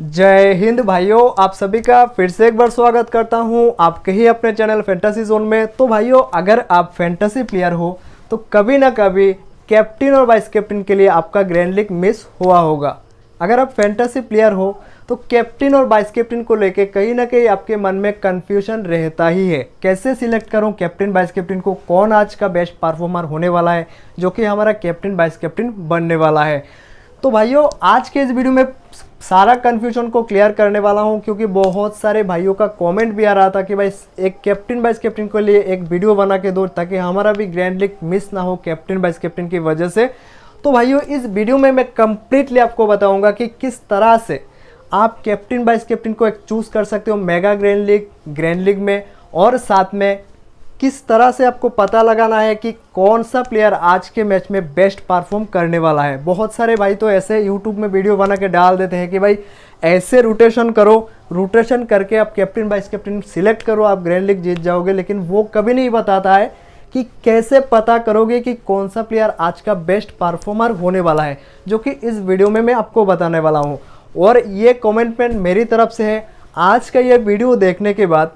जय हिंद भाइयों आप सभी का फिर से एक बार स्वागत करता हूं आपके ही अपने चैनल फैंटेसी जोन में तो भाइयों अगर आप फैंटेसी प्लेयर हो तो कभी ना कभी कैप्टन और वाइस कैप्टन के लिए आपका ग्रैंड लीग मिस हुआ होगा अगर आप फैंटेसी प्लेयर हो तो कैप्टन और वाइस कैप्टन को लेके कहीं ना कहीं आपके मन में कन्फ्यूजन रहता ही है कैसे सिलेक्ट करूँ कैप्टन वाइस कैप्टन को कौन आज का बेस्ट परफॉर्मर होने वाला है जो कि हमारा कैप्टन वाइस कैप्टन बनने वाला है तो भाइयों आज के इस वीडियो में सारा कन्फ्यूजन को क्लियर करने वाला हूँ क्योंकि बहुत सारे भाइयों का कमेंट भी आ रहा था कि भाई एक कैप्टन वाइस कैप्टन के लिए एक वीडियो बना के दो ताकि हमारा भी ग्रैंड लीग मिस ना हो कैप्टन वाइस कैप्टन की वजह से तो भाइयों इस वीडियो में मैं कम्प्लीटली आपको बताऊंगा कि किस तरह से आप कैप्टन वाइस कैप्टन को एक चूज़ कर सकते हो mega grand league grand league में और साथ में किस तरह से आपको पता लगाना है कि कौन सा प्लेयर आज के मैच में बेस्ट परफॉर्म करने वाला है बहुत सारे भाई तो ऐसे यूट्यूब में वीडियो बना के डाल देते हैं कि भाई ऐसे रोटेशन करो रोटेशन करके आप कैप्टन वाइस कैप्टन सिलेक्ट करो आप ग्रैंड लीग जीत जाओगे लेकिन वो कभी नहीं बताता है कि कैसे पता करोगे कि कौन सा प्लेयर आज का बेस्ट परफॉर्मर होने वाला है जो कि इस वीडियो में मैं आपको बताने वाला हूँ और ये कॉमेंटमेंट मेरी तरफ से है आज का ये वीडियो देखने के बाद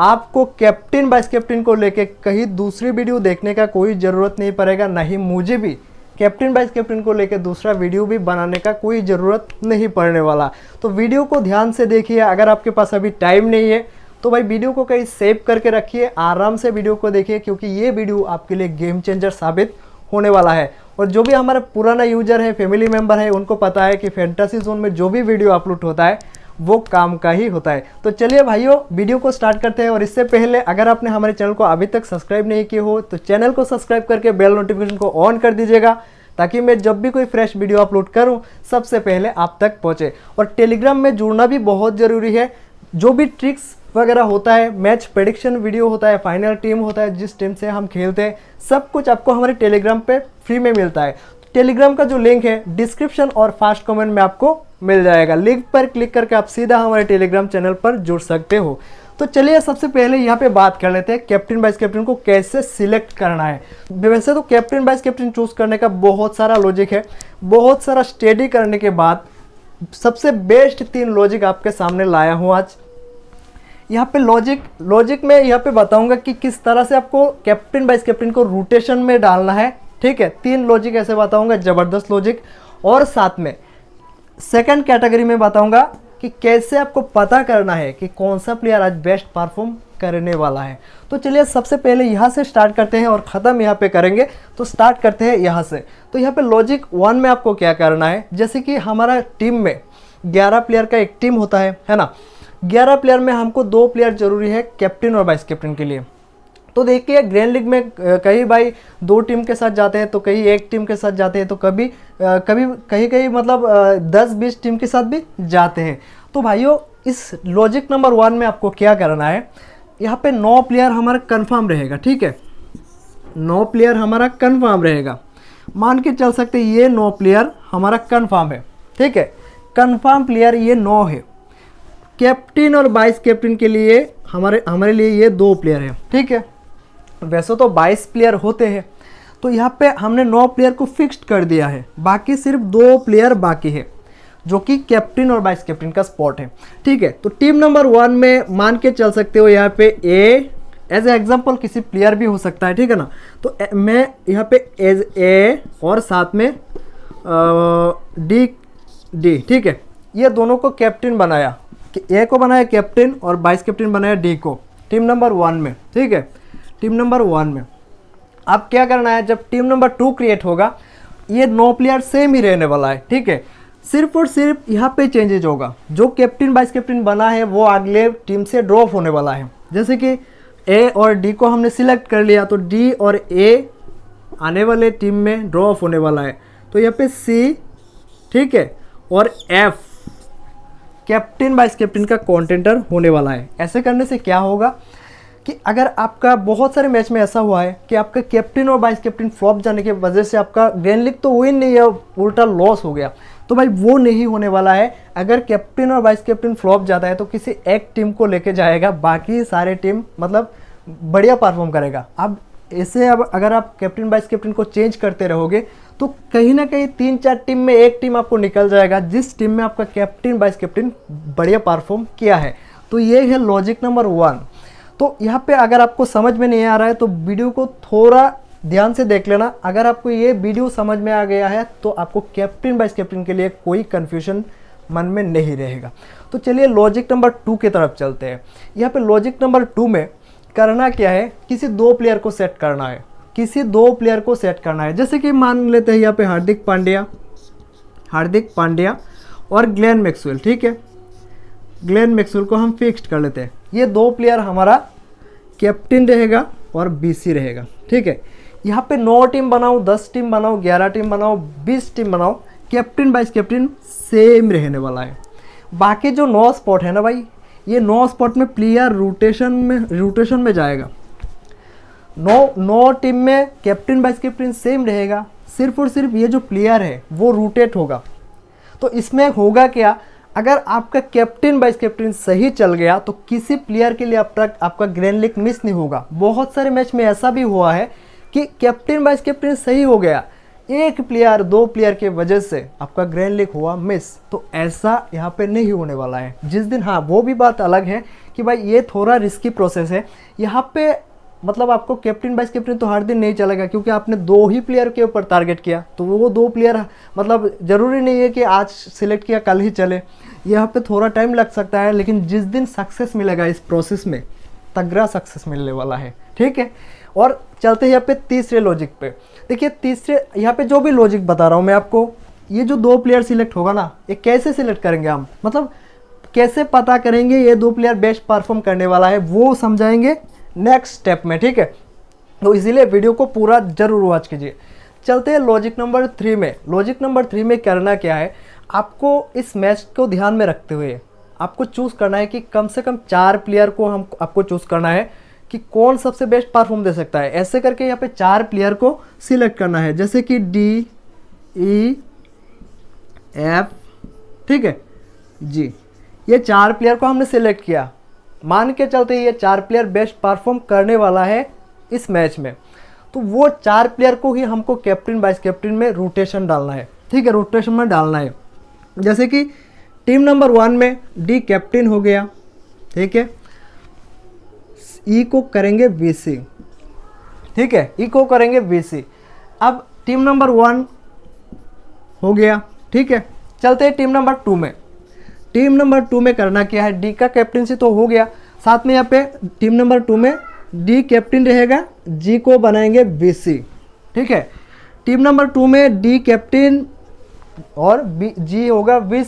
आपको कैप्टन वाइस कैप्टन को लेके कहीं दूसरी वीडियो देखने का कोई ज़रूरत नहीं पड़ेगा ना ही मुझे भी कैप्टन वाइस कैप्टन को लेकर दूसरा वीडियो भी बनाने का कोई ज़रूरत नहीं पड़ने वाला तो वीडियो को ध्यान से देखिए अगर आपके पास अभी टाइम नहीं है तो भाई वीडियो को कहीं सेव करके रखिए आराम से वीडियो को देखिए क्योंकि ये वीडियो आपके लिए गेम चेंजर साबित होने वाला है और जो भी हमारा पुराना यूजर है फैमिली मेम्बर है उनको पता है कि फैंटासी जोन में जो भी वीडियो अपलोड होता है वो काम का ही होता है तो चलिए भाइयों वीडियो को स्टार्ट करते हैं और इससे पहले अगर आपने हमारे चैनल को अभी तक सब्सक्राइब नहीं किया हो तो चैनल को सब्सक्राइब करके बेल नोटिफिकेशन को ऑन कर दीजिएगा ताकि मैं जब भी कोई फ्रेश वीडियो अपलोड करूँ सबसे पहले आप तक पहुँचे और टेलीग्राम में जुड़ना भी बहुत ज़रूरी है जो भी ट्रिक्स वगैरह होता है मैच प्रडिक्शन वीडियो होता है फाइनल टीम होता है जिस टीम से हम खेलते हैं सब कुछ आपको हमारे टेलीग्राम पे फ्री में मिलता है टेलीग्राम का जो लिंक है डिस्क्रिप्शन और फास्ट कमेंट में आपको मिल जाएगा लिंक पर क्लिक करके आप सीधा हमारे टेलीग्राम चैनल पर जुड़ सकते हो तो चलिए सबसे पहले यहाँ पे बात कर लेते हैं कैप्टन वाइस कैप्टन को कैसे सिलेक्ट करना है वैसे तो कैप्टन वाइस कैप्टन चूज़ करने का बहुत सारा लॉजिक है बहुत सारा स्टडी करने के बाद सबसे बेस्ट तीन लॉजिक आपके सामने लाया हूँ आज यहाँ पे लॉजिक लॉजिक में यहाँ पे बताऊंगा कि किस तरह से आपको कैप्टन वाइस कैप्टन को रोटेशन में डालना है ठीक है तीन लॉजिक ऐसे बताऊंगा ज़बरदस्त लॉजिक और साथ में सेकेंड कैटेगरी में बताऊँगा कि कैसे आपको पता करना है कि कौन सा प्लेयर आज बेस्ट परफॉर्म करने वाला है तो चलिए सबसे पहले यहाँ से स्टार्ट करते हैं और ख़त्म यहाँ पे करेंगे तो स्टार्ट करते हैं यहाँ से तो यहाँ पे लॉजिक वन में आपको क्या करना है जैसे कि हमारा टीम में ग्यारह प्लेयर का एक टीम होता है है ना ग्यारह प्लेयर में हमको दो प्लेयर जरूरी है कैप्टन और वाइस कैप्टन के लिए तो देखिए ग्रैंड लीग में कहीं भाई दो टीम के साथ जाते हैं तो कहीं एक टीम के साथ जाते हैं तो कभी कभी कहीं कहीं मतलब दस बीस टीम के साथ भी जाते हैं तो भाइयों इस लॉजिक नंबर वन में आपको क्या करना है यहाँ पे नौ प्लेयर हमारा कन्फर्म रहेगा ठीक है नौ प्लेयर हमारा कन्फर्म रहेगा मान के चल सकते ये नौ प्लेयर हमारा कन्फर्म है ठीक है कन्फर्म प्लेयर ये नौ है कैप्टन और वाइस कैप्टन के लिए हमारे हमारे लिए ये दो प्लेयर हैं ठीक है वैसे तो 22 प्लेयर होते हैं तो यहाँ पे हमने 9 प्लेयर को फिक्स्ड कर दिया है बाकी सिर्फ दो प्लेयर बाकी है जो कि कैप्टन और वाइस कैप्टन का स्पॉट है ठीक है तो टीम नंबर वन में मान के चल सकते हो यहाँ पे ए एज ए एग्जाम्पल किसी प्लेयर भी हो सकता है ठीक है ना तो ए, मैं यहाँ पे एज ए और साथ में डी डी ठीक है ये दोनों को कैप्टन बनाया ए को बनाया कैप्टन और वाइस कैप्टन बनाया डी को टीम नंबर वन में ठीक है टीम नंबर वन में अब क्या करना है जब टीम नंबर टू क्रिएट होगा ये नौ प्लेयर सेम ही रहने वाला है ठीक है सिर्फ और सिर्फ यहाँ पे चेंजेज होगा जो कैप्टन वाइस कैप्टन बना है वो अगले टीम से ड्रॉप होने वाला है जैसे कि ए और डी को हमने सिलेक्ट कर लिया तो डी और ए आने वाले टीम में ड्रॉ ऑफ होने वाला है तो यहाँ पे सी ठीक है और एफ कैप्टन वाइस कैप्टन का कॉन्टेंटर होने वाला है ऐसे करने से क्या होगा कि अगर आपका बहुत सारे मैच में ऐसा हुआ है कि आपका कैप्टन और वाइस कैप्टन फ्लॉप जाने की वजह से आपका ग्रैंड लीग तो विन नहीं है उल्टा लॉस हो गया तो भाई वो नहीं होने वाला है अगर कैप्टन और वाइस कैप्टन फ्लॉप जाता है तो किसी एक टीम को लेके जाएगा बाकी सारे टीम मतलब बढ़िया परफॉर्म करेगा अब ऐसे अब अगर आप कैप्टन वाइस कैप्टन को चेंज करते रहोगे तो कहीं ना कहीं तीन चार टीम में एक टीम आपको निकल जाएगा जिस टीम में आपका कैप्टन वाइस कैप्टन बढ़िया परफॉर्म किया है तो ये है लॉजिक नंबर वन तो यहाँ पे अगर आपको समझ में नहीं आ रहा है तो वीडियो को थोड़ा ध्यान से देख लेना अगर आपको ये वीडियो समझ में आ गया है तो आपको कैप्टन बाइस कैप्टन के लिए कोई कन्फ्यूजन मन में नहीं रहेगा तो चलिए लॉजिक नंबर टू की तरफ चलते हैं यहाँ पे लॉजिक नंबर टू में करना क्या है किसी दो प्लेयर को सेट करना है किसी दो प्लेयर को सेट करना है जैसे कि मान लेते हैं यहाँ पे हार्दिक पांड्या हार्दिक पांड्या और ग्लेन मैक्सुअल ठीक है ग्लेन मैक्सुअल को हम फिक्स्ड कर लेते हैं ये दो प्लेयर हमारा कैप्टन रहेगा और बीसी रहेगा ठीक है यहाँ पे नौ टीम बनाओ दस टीम बनाओ ग्यारह टीम बनाओ बीस टीम बनाओ कैप्टन वाइस कैप्टन सेम रहने वाला है बाकी जो नौ स्पॉट है ना भाई ये नौ स्पॉट में प्लेयर रोटेशन में रोटेशन में जाएगा नौ नौ टीम में कैप्टन वाइस कैप्टन सेम रहेगा सिर्फ और सिर्फ ये जो प्लेयर है वो रोटेट होगा तो इसमें होगा क्या अगर आपका कैप्टन वाइस कैप्टन सही चल गया तो किसी प्लेयर के लिए अब तक आपका ग्रैंड लीग मिस नहीं होगा बहुत सारे मैच में ऐसा भी हुआ है कि कैप्टन वाइस कैप्टन सही हो गया एक प्लेयर दो प्लेयर के वजह से आपका ग्रैंड लीग हुआ मिस तो ऐसा यहाँ पे नहीं होने वाला है जिस दिन हाँ वो भी बात अलग है कि भाई ये थोड़ा रिस्की प्रोसेस है यहाँ पे मतलब आपको कैप्टन वाइस कैप्टन तो हर दिन नहीं चलेगा क्योंकि आपने दो ही प्लेयर के ऊपर टारगेट किया तो वो दो प्लेयर मतलब ज़रूरी नहीं है कि आज सिलेक्ट किया कल ही चले यहाँ पे थोड़ा टाइम लग सकता है लेकिन जिस दिन सक्सेस मिलेगा इस प्रोसेस में तगड़ा सक्सेस मिलने वाला है ठीक है और चलते हैं यहाँ पे तीसरे लॉजिक पे देखिए तीसरे यहाँ पे जो भी लॉजिक बता रहा हूँ मैं आपको ये जो दो प्लेयर सिलेक्ट होगा ना ये कैसे सिलेक्ट करेंगे हम मतलब कैसे पता करेंगे ये दो प्लेयर बेस्ट परफॉर्म करने वाला है वो समझाएंगे नेक्स्ट स्टेप में ठीक है तो इसीलिए वीडियो को पूरा जरूर वॉच कीजिए चलते हैं लॉजिक नंबर थ्री में लॉजिक नंबर थ्री में करना क्या है आपको इस मैच को ध्यान में रखते हुए आपको चूज़ करना है कि कम से कम चार प्लेयर को हम आपको चूज़ करना है कि कौन सबसे बेस्ट परफॉर्म दे सकता है ऐसे करके यहाँ पे चार प्लेयर को सिलेक्ट करना है जैसे कि डी ई एफ ठीक है जी ये चार प्लेयर को हमने सिलेक्ट किया मान के चलते ये चार प्लेयर बेस्ट परफॉर्म करने वाला है इस मैच में तो वो चार प्लेयर को ही हमको कैप्टन वाइस कैप्टन में रोटेशन डालना है ठीक है रोटेशन में डालना है जैसे कि टीम नंबर वन में डी कैप्टन हो गया ठीक है ई e को करेंगे वी सी ठीक है ई e को करेंगे वी सी अब टीम नंबर वन हो गया ठीक है चलते हैं टीम नंबर टू में टीम नंबर टू में करना क्या है डी का कैप्टनसी तो हो गया साथ में यहाँ पे टीम नंबर टू में डी कैप्टन रहेगा जी को बनाएंगे बी ठीक है टीम नंबर टू में डी कैप्टन और बी जी होगा बी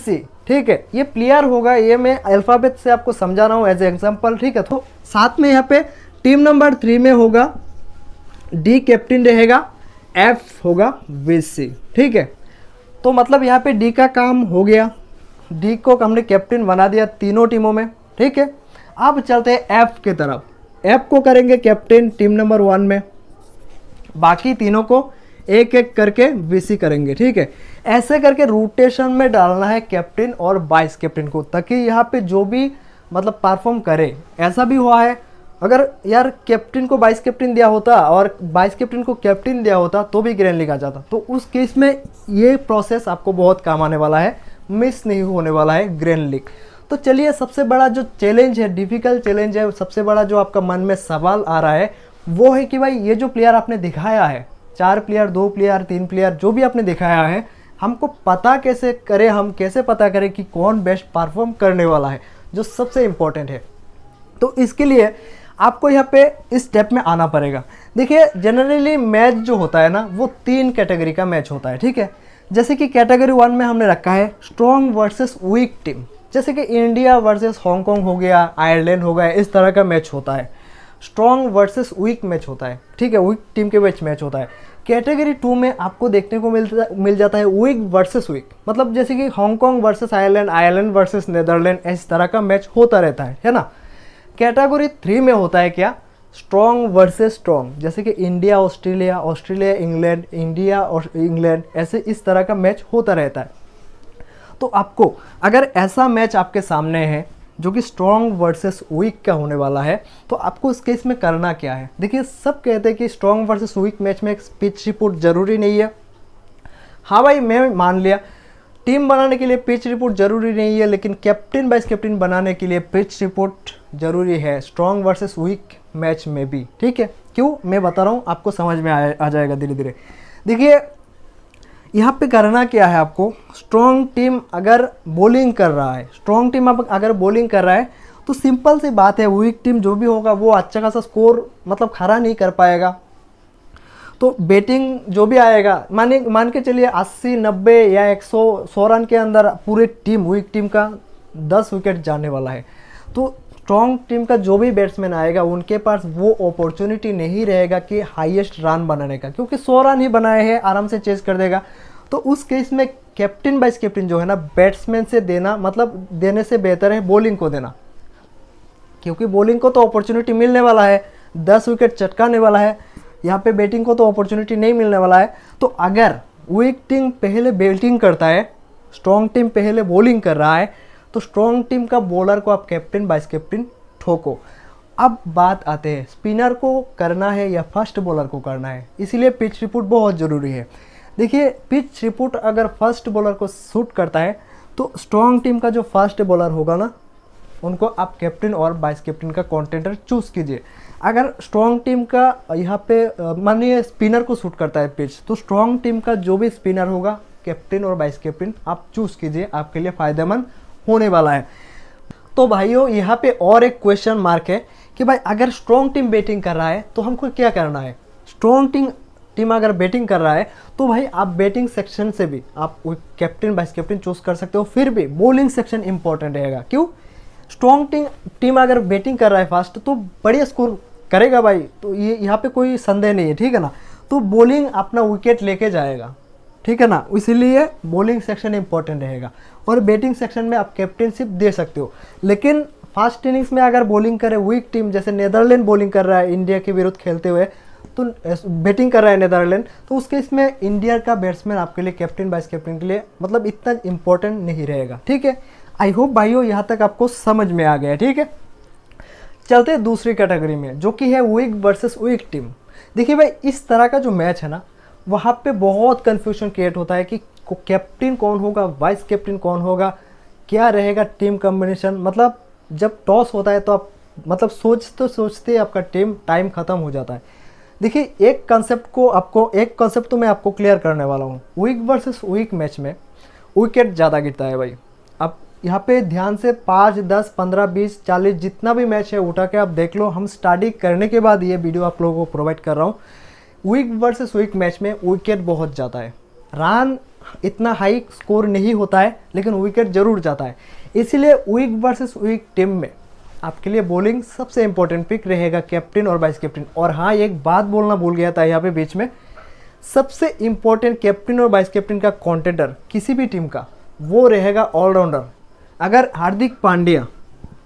ठीक है ये प्लेयर होगा ये मैं अल्फ़ाबेट से आपको समझा रहा हूँ एज ए एग्जाम्पल ठीक है तो साथ में यहाँ पे टीम नंबर थ्री में होगा डी कैप्टन रहेगा एफ होगा बी ठीक है तो मतलब यहाँ पे डी का काम हो गया डी को हमने कैप्टन बना दिया तीनों टीमों में ठीक है अब चलते हैं एफ के तरफ एफ को करेंगे कैप्टन टीम नंबर वन में बाकी तीनों को एक एक करके बीसी करेंगे ठीक है ऐसे करके रोटेशन में डालना है कैप्टन और वाइस कैप्टन को ताकि यहाँ पे जो भी मतलब परफॉर्म करे ऐसा भी हुआ है अगर यार कैप्टन को वाइस कैप्टन दिया होता और वाइस कैप्टन को कैप्टन दिया होता तो भी ग्रैंड लिखा जाता तो उस केस में ये प्रोसेस आपको बहुत काम आने वाला है मिस नहीं होने वाला है ग्रैंड लीग तो चलिए सबसे बड़ा जो चैलेंज है डिफिकल्ट चैलेंज है सबसे बड़ा जो आपका मन में सवाल आ रहा है वो है कि भाई ये जो प्लेयर आपने दिखाया है चार प्लेयर दो प्लेयर तीन प्लेयर जो भी आपने दिखाया है हमको पता कैसे करें हम कैसे पता करें कि कौन बेस्ट परफॉर्म करने वाला है जो सबसे इम्पोर्टेंट है तो इसके लिए आपको यहाँ पे इस स्टेप में आना पड़ेगा देखिए जनरली मैच जो होता है ना वो तीन कैटेगरी का मैच होता है ठीक है जैसे कि कैटेगरी वन में हमने रखा है स्ट्रॉन्ग वर्सेस वीक टीम जैसे कि इंडिया वर्सेस हांगकॉन्ग हो गया आयरलैंड हो गया इस तरह का मैच होता है स्ट्रॉन्ग वर्सेस वीक मैच होता है ठीक है वीक टीम के बीच मैच होता है कैटेगरी टू में आपको देखने को मिलता मिल जाता है वीक वर्सेस वीक मतलब जैसे कि Hong Kong versus Ireland Ireland versus Netherland इस तरह का मैच होता रहता है है ना कैटेगरी थ्री में होता है क्या स्ट्रॉन्ग वर्सेज स्ट्रॉन्ग जैसे कि India Australia Australia England India और इंग्लैंड ऐसे इस तरह का मैच होता रहता है तो आपको अगर ऐसा मैच आपके सामने है जो कि स्ट्रॉन्ग वर्सेस वीक का होने वाला है तो आपको इस केस में करना क्या है देखिए सब कहते हैं कि स्ट्रॉन्ग वर्सेस वीक मैच में एक पिच रिपोर्ट ज़रूरी नहीं है हाँ भाई मैं मान लिया टीम बनाने के लिए पिच रिपोर्ट ज़रूरी नहीं है लेकिन कैप्टन वाइस कैप्टन बनाने के लिए पिच रिपोर्ट ज़रूरी है स्ट्रॉन्ग वर्सेस वीक मैच में भी ठीक है क्यों मैं बता रहा हूँ आपको समझ में आ, आ जाएगा धीरे धीरे देखिए यहाँ पे करना क्या है आपको स्ट्रॉन्ग टीम अगर बॉलिंग कर रहा है स्ट्रॉन्ग टीम आप अगर बॉलिंग कर रहा है तो सिंपल सी बात है वीक टीम जो भी होगा वो अच्छा खासा स्कोर मतलब खड़ा नहीं कर पाएगा तो बैटिंग जो भी आएगा माने मान के चलिए 80 90 या 100 सौ रन के अंदर पूरे टीम वीक टीम का 10 विकेट जाने वाला है तो स्ट्रॉन्ग टीम का जो भी बैट्समैन आएगा उनके पास वो अपॉर्चुनिटी नहीं रहेगा कि हाईएस्ट रन बनाने का क्योंकि सौ रन ही बनाए हैं आराम से चेज कर देगा तो उस केस में कैप्टन वाइस कैप्टन जो है ना बैट्समैन से देना मतलब देने से बेहतर है बॉलिंग को देना क्योंकि बॉलिंग को तो अपॉर्चुनिटी मिलने वाला है दस विकेट चटकाने वाला है यहाँ पे बैटिंग को तो अपॉर्चुनिटी नहीं मिलने वाला है तो अगर वीक टीम पहले बैटिंग करता है स्ट्रॉन्ग टीम पहले बॉलिंग कर रहा है तो स्ट्रॉन्ग टीम का बॉलर को आप कैप्टन वाइस कैप्टन ठोको अब बात आते हैं स्पिनर को करना है या फर्स्ट बॉलर को करना है इसीलिए पिच रिपोर्ट बहुत ज़रूरी है देखिए पिच रिपोर्ट अगर फर्स्ट बॉलर को शूट करता है तो स्ट्रॉन्ग टीम का जो फर्स्ट बॉलर होगा ना उनको आप कैप्टन और वाइस कैप्टन का कॉन्टेंडर चूज़ कीजिए अगर स्ट्रॉन्ग टीम का यहाँ पे मानिए स्पिनर को शूट करता है पिच तो स्ट्रॉन्ग टीम का जो भी स्पिनर होगा कैप्टन और वाइस कैप्टन आप चूज़ कीजिए आपके लिए फ़ायदेमंद होने वाला है तो भाइयों यहाँ पे और एक क्वेश्चन मार्क है कि भाई अगर स्ट्रॉन्ग टीम बैटिंग कर रहा है तो हमको क्या करना है स्ट्रॉन्ग टीम टीम अगर बैटिंग कर रहा है तो भाई आप बैटिंग सेक्शन से भी आप कैप्टन वाइस कैप्टन चूज कर सकते हो फिर भी बॉलिंग सेक्शन इंपॉर्टेंट रहेगा क्यों स्ट्रॉन्ग टीम टीम अगर बैटिंग कर रहा है फास्ट तो बढ़िया स्कोर करेगा भाई तो ये यहाँ पे कोई संदेह नहीं है ठीक है ना तो बॉलिंग अपना विकेट लेके जाएगा ठीक है ना इसीलिए बॉलिंग सेक्शन इंपॉर्टेंट रहेगा और बैटिंग सेक्शन में आप कैप्टनशिप दे सकते हो लेकिन फास्ट इनिंग्स में अगर बॉलिंग करे वीक टीम जैसे नेदरलैंड बॉलिंग कर रहा है इंडिया के विरुद्ध खेलते हुए तो बैटिंग कर रहा है नेदरलैंड तो उसके इसमें इंडिया का बैट्समैन आपके लिए कैप्टन वाइस कैप्टन के लिए मतलब इतना इंपॉर्टेंट नहीं रहेगा ठीक है आई होप भाइयों यहाँ तक आपको समझ में आ गया ठीक है चलते दूसरी कैटेगरी में जो कि है वीक वर्सेस वीक टीम देखिए भाई इस तरह का जो मैच है ना वहाँ पे बहुत कन्फ्यूजन क्रिएट होता है कि कैप्टन कौन होगा वाइस कैप्टन कौन होगा क्या रहेगा टीम कम्बिनेशन मतलब जब टॉस होता है तो आप मतलब सोचते तो सोचते आपका टीम टाइम ख़त्म हो जाता है देखिए एक कंसेप्ट को आपको एक कंसेप्ट तो मैं आपको क्लियर करने वाला हूँ वीक वर्सेस वीक मैच में विकेट ज़्यादा गिरता है भाई आप यहाँ पे ध्यान से पाँच दस पंद्रह बीस चालीस जितना भी मैच है उठा के आप देख लो हम स्टडी करने के बाद ये वीडियो आप लोगों को प्रोवाइड कर रहा हूँ वीक वर्सेस वीक मैच में विकेट बहुत जाता है रन इतना हाई स्कोर नहीं होता है लेकिन विकेट जरूर जाता है इसीलिए वीक वर्सेस वीक टीम में आपके लिए बॉलिंग सबसे इंपॉर्टेंट पिक रहेगा कैप्टन और वाइस कैप्टन और हाँ एक बात बोलना भूल गया था यहाँ पे बीच में सबसे इंपॉर्टेंट कैप्टन और वाइस कैप्टन का कॉन्टेंडर किसी भी टीम का वो रहेगा ऑलराउंडर अगर हार्दिक पांड्या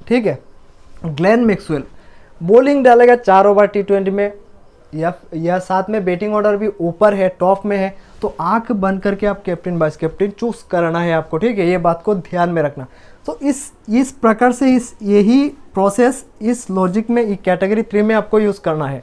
ठीक है ग्लैन मैक्सवेल बॉलिंग डालेगा चार ओवर टी ट्वेंटी में या या साथ में बैटिंग ऑर्डर भी ऊपर है टॉप में है तो आंख बंद करके आप कैप्टन वाइस कैप्टन चूज करना है आपको ठीक है ये बात को ध्यान में रखना तो इस इस प्रकार से इस यही प्रोसेस इस लॉजिक में कैटेगरी थ्री में आपको यूज़ करना है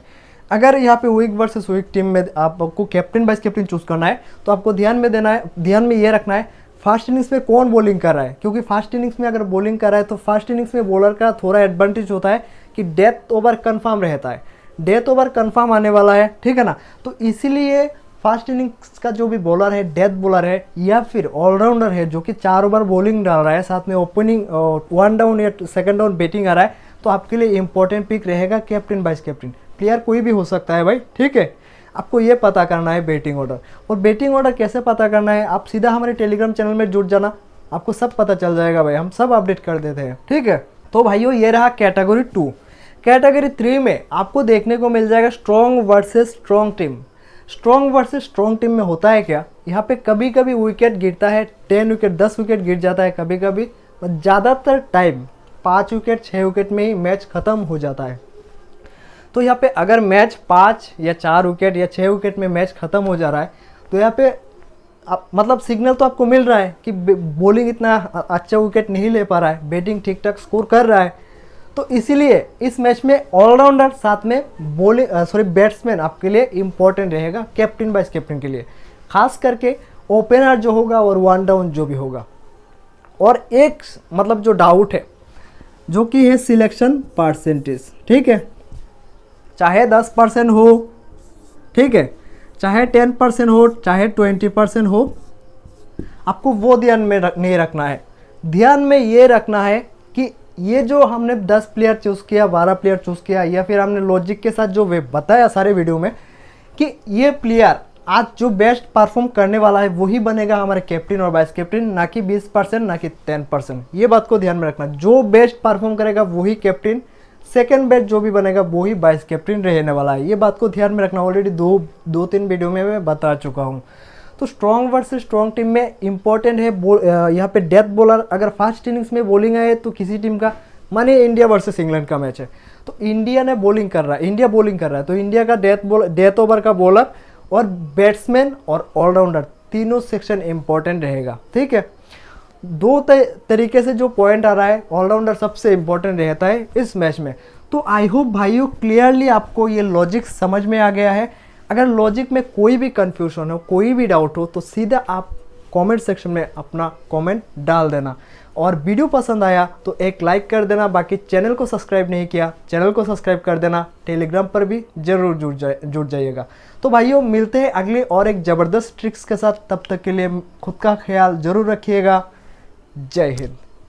अगर यहाँ पे वीक वर्सेस वीक टीम में आपको कैप्टन वाइस कैप्टन चूज़ करना है तो आपको ध्यान में देना है ध्यान में ये रखना है फास्ट इनिंग्स में कौन बॉलिंग कर रहा है क्योंकि फास्ट इनिंग्स में अगर बॉलिंग कर रहा है तो फास्ट इनिंग्स में बॉलर का थोड़ा एडवांटेज होता है कि डेथ ओवर कन्फर्म रहता है डेथ ओवर कन्फर्म आने वाला है ठीक है ना तो इसीलिए फास्ट इनिंग्स का जो भी बॉलर है डेथ बॉलर है या फिर ऑलराउंडर है जो कि चार ओवर बॉलिंग डाल रहा है साथ में ओपनिंग वन डाउन या सेकेंड डाउन बैटिंग आ रहा है तो आपके लिए इंपॉर्टेंट पिक रहेगा कैप्टन वाइस कैप्टन प्लेयर कोई भी हो सकता है भाई ठीक है आपको ये पता करना है बैटिंग ऑर्डर और बैटिंग ऑर्डर कैसे पता करना है आप सीधा हमारे टेलीग्राम चैनल में जुड़ जाना आपको सब पता चल जाएगा भाई हम सब अपडेट कर देते हैं ठीक है तो भाइयों ये रहा कैटेगरी टू कैटेगरी थ्री में आपको देखने को मिल जाएगा strong versus strong team strong versus strong team में होता है क्या यहाँ पे कभी कभी विकेट गिरता है टेन विकेट दस विकेट गिर जाता है कभी कभी बट ज़्यादातर टाइम पाँच विकेट छः विकेट में ही मैच ख़त्म हो जाता है तो यहाँ पे अगर मैच पाँच या चार विकेट या छः विकेट में मैच ख़त्म हो जा रहा है तो यहाँ पे आप मतलब सिग्नल तो आपको मिल रहा है कि बॉलिंग इतना अच्छा विकेट नहीं ले पा रहा है बैटिंग ठीक ठाक स्कोर कर रहा है तो इसीलिए इस मैच में ऑलराउंडर साथ में बॉलिंग सॉरी बैट्समैन आपके लिए इम्पोर्टेंट रहेगा कैप्टन वाइस कैप्टन के लिए खास करके ओपनर जो होगा और वन डाउन जो भी होगा और एक मतलब जो डाउट है जो कि है सिलेक्शन परसेंटेज ठीक है चाहे दस परसेंट हो ठीक है चाहे टेन परसेंट हो चाहे ट्वेंटी परसेंट हो आपको वो ध्यान में रख नहीं रखना है ध्यान में ये रखना है ये जो हमने 10 प्लेयर चूज़ किया 12 प्लेयर चूज़ किया या फिर हमने लॉजिक के साथ जो वे बताया सारे वीडियो में कि ये प्लेयर आज जो बेस्ट परफॉर्म करने वाला है वही बनेगा हमारे कैप्टन और वाइस कैप्टन ना कि 20 परसेंट ना कि 10 परसेंट ये बात को ध्यान में रखना जो बेस्ट परफॉर्म करेगा वही कैप्टन सेकेंड बेस्ट जो भी बनेगा वही वाइस कैप्टन रहने वाला है ये बात को ध्यान में रखना ऑलरेडी दो दो तीन वीडियो में मैं बता चुका हूँ तो स्ट्रॉन्ग वर्सेज स्ट्रॉन्ग टीम में इंपॉर्टेंट है यहाँ पे डेथ बॉलर अगर फास्ट इनिंग्स में बॉलिंग आए तो किसी टीम का माने इंडिया वर्सेस इंग्लैंड का मैच है तो इंडिया ने बॉलिंग कर रहा है इंडिया बॉलिंग कर रहा है तो इंडिया का डेथ बॉल डेथ ओवर का बॉलर और बैट्समैन और ऑलराउंडर तीनों सेक्शन इम्पॉर्टेंट रहेगा ठीक है दो तरीके से जो पॉइंट आ रहा है ऑलराउंडर सबसे इम्पोर्टेंट रहता है इस मैच में तो आई होप भाइयों क्लियरली आपको ये लॉजिक समझ में आ गया है अगर लॉजिक में कोई भी कन्फ्यूजन हो कोई भी डाउट हो तो सीधा आप कमेंट सेक्शन में अपना कमेंट डाल देना और वीडियो पसंद आया तो एक लाइक कर देना बाकी चैनल को सब्सक्राइब नहीं किया चैनल को सब्सक्राइब कर देना टेलीग्राम पर भी ज़रूर जुड़ जाए जुड़ जाइएगा तो भाइयों मिलते हैं अगले और एक ज़बरदस्त ट्रिक्स के साथ तब तक के लिए खुद का ख्याल ज़रूर रखिएगा जय हिंद